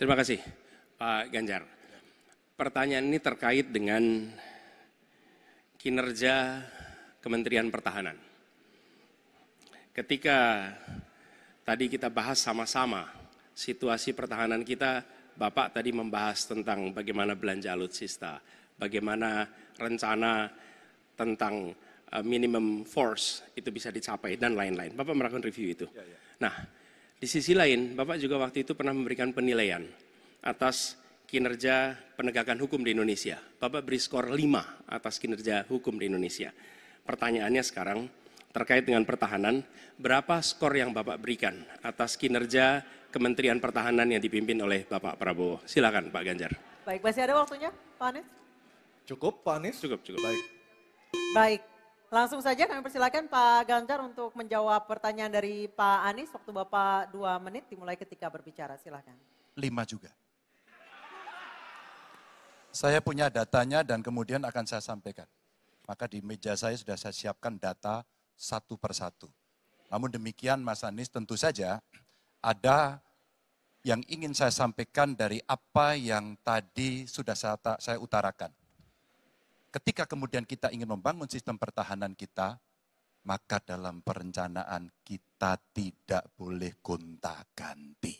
Terima kasih Pak Ganjar. Pertanyaan ini terkait dengan kinerja Kementerian Pertahanan. Ketika tadi kita bahas sama-sama situasi pertahanan kita, Bapak tadi membahas tentang bagaimana belanja alutsista, bagaimana rencana tentang eh, minimum force itu bisa dicapai dan lain-lain. Bapak melakukan review itu. Ya, ya. Nah, di sisi lain, Bapak juga waktu itu pernah memberikan penilaian atas kinerja penegakan hukum di Indonesia. Bapak beri skor 5 atas kinerja hukum di Indonesia. Pertanyaannya sekarang terkait dengan pertahanan, berapa skor yang Bapak berikan atas kinerja Kementerian Pertahanan yang dipimpin oleh Bapak Prabowo? Silakan Pak Ganjar. Baik, masih ada waktunya Pak Anies? Cukup Pak Anies? Cukup, cukup. Baik. Baik, Langsung saja kami persilakan Pak Ganjar untuk menjawab pertanyaan dari Pak Anies. Waktu Bapak dua menit dimulai ketika berbicara, silakan. Lima juga. Saya punya datanya dan kemudian akan saya sampaikan. Maka di meja saya sudah saya siapkan data satu per satu. Namun demikian Mas Anies tentu saja ada yang ingin saya sampaikan dari apa yang tadi sudah saya utarakan ketika kemudian kita ingin membangun sistem pertahanan kita, maka dalam perencanaan kita tidak boleh gonta-ganti.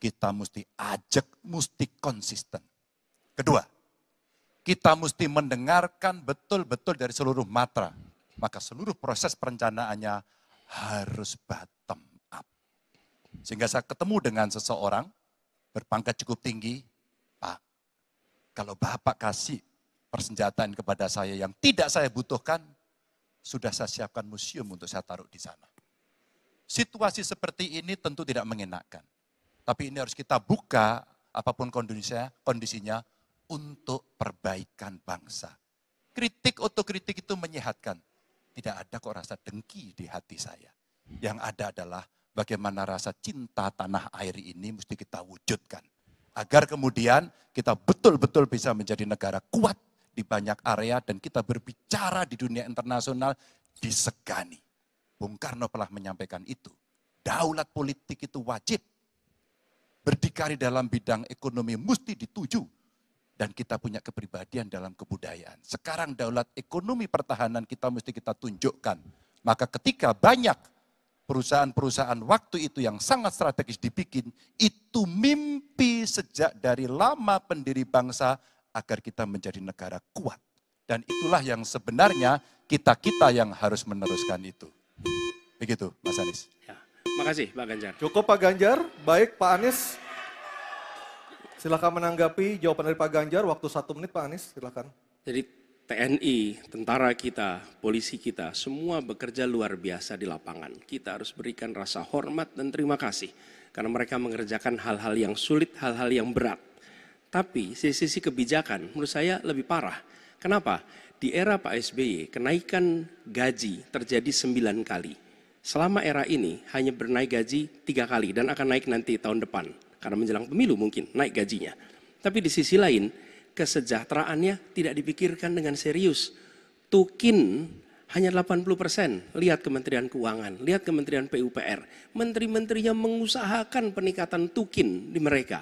Kita mesti ajak, mesti konsisten. Kedua, kita mesti mendengarkan betul-betul dari seluruh matra. Maka seluruh proses perencanaannya harus bottom up. Sehingga saya ketemu dengan seseorang berpangkat cukup tinggi, Pak, kalau Bapak kasih persenjataan kepada saya yang tidak saya butuhkan, sudah saya siapkan museum untuk saya taruh di sana. Situasi seperti ini tentu tidak mengenakkan, Tapi ini harus kita buka apapun kondisinya, kondisinya untuk perbaikan bangsa. Kritik otokritik itu menyehatkan. Tidak ada kok rasa dengki di hati saya. Yang ada adalah bagaimana rasa cinta tanah air ini mesti kita wujudkan. Agar kemudian kita betul-betul bisa menjadi negara kuat di banyak area dan kita berbicara di dunia internasional disegani. Bung Karno telah menyampaikan itu. Daulat politik itu wajib. Berdikari dalam bidang ekonomi mesti dituju. Dan kita punya kepribadian dalam kebudayaan. Sekarang daulat ekonomi pertahanan kita mesti kita tunjukkan. Maka ketika banyak perusahaan-perusahaan waktu itu yang sangat strategis dibikin, itu mimpi sejak dari lama pendiri bangsa agar kita menjadi negara kuat. Dan itulah yang sebenarnya kita-kita yang harus meneruskan itu. Begitu, Mas Anies. Ya. Makasih, Pak Ganjar. Cukup, Pak Ganjar. Baik, Pak Anies. Silakan menanggapi jawaban dari Pak Ganjar. Waktu satu menit, Pak Anies. Silakan. Jadi TNI, tentara kita, polisi kita, semua bekerja luar biasa di lapangan. Kita harus berikan rasa hormat dan terima kasih karena mereka mengerjakan hal-hal yang sulit, hal-hal yang berat. Tapi sisi sisi kebijakan menurut saya lebih parah. Kenapa? Di era Pak SBY, kenaikan gaji terjadi sembilan kali. Selama era ini hanya bernaik gaji tiga kali dan akan naik nanti tahun depan. Karena menjelang pemilu mungkin naik gajinya. Tapi di sisi lain, kesejahteraannya tidak dipikirkan dengan serius. Tukin hanya 80 persen. Lihat Kementerian Keuangan, lihat Kementerian PUPR. Menteri-menterinya mengusahakan peningkatan tukin di mereka.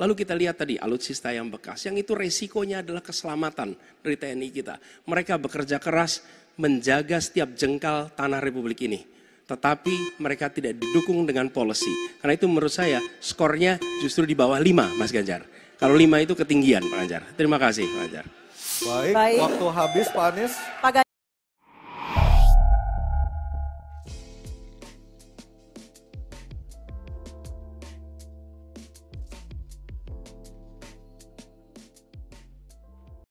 Lalu kita lihat tadi alutsista yang bekas, yang itu resikonya adalah keselamatan dari TNI kita. Mereka bekerja keras menjaga setiap jengkal tanah Republik ini. Tetapi mereka tidak didukung dengan policy. Karena itu menurut saya skornya justru di bawah 5 Mas Ganjar. Kalau 5 itu ketinggian Pak Ganjar. Terima kasih Pak Ganjar. Baik, Baik. waktu habis Pak Anies.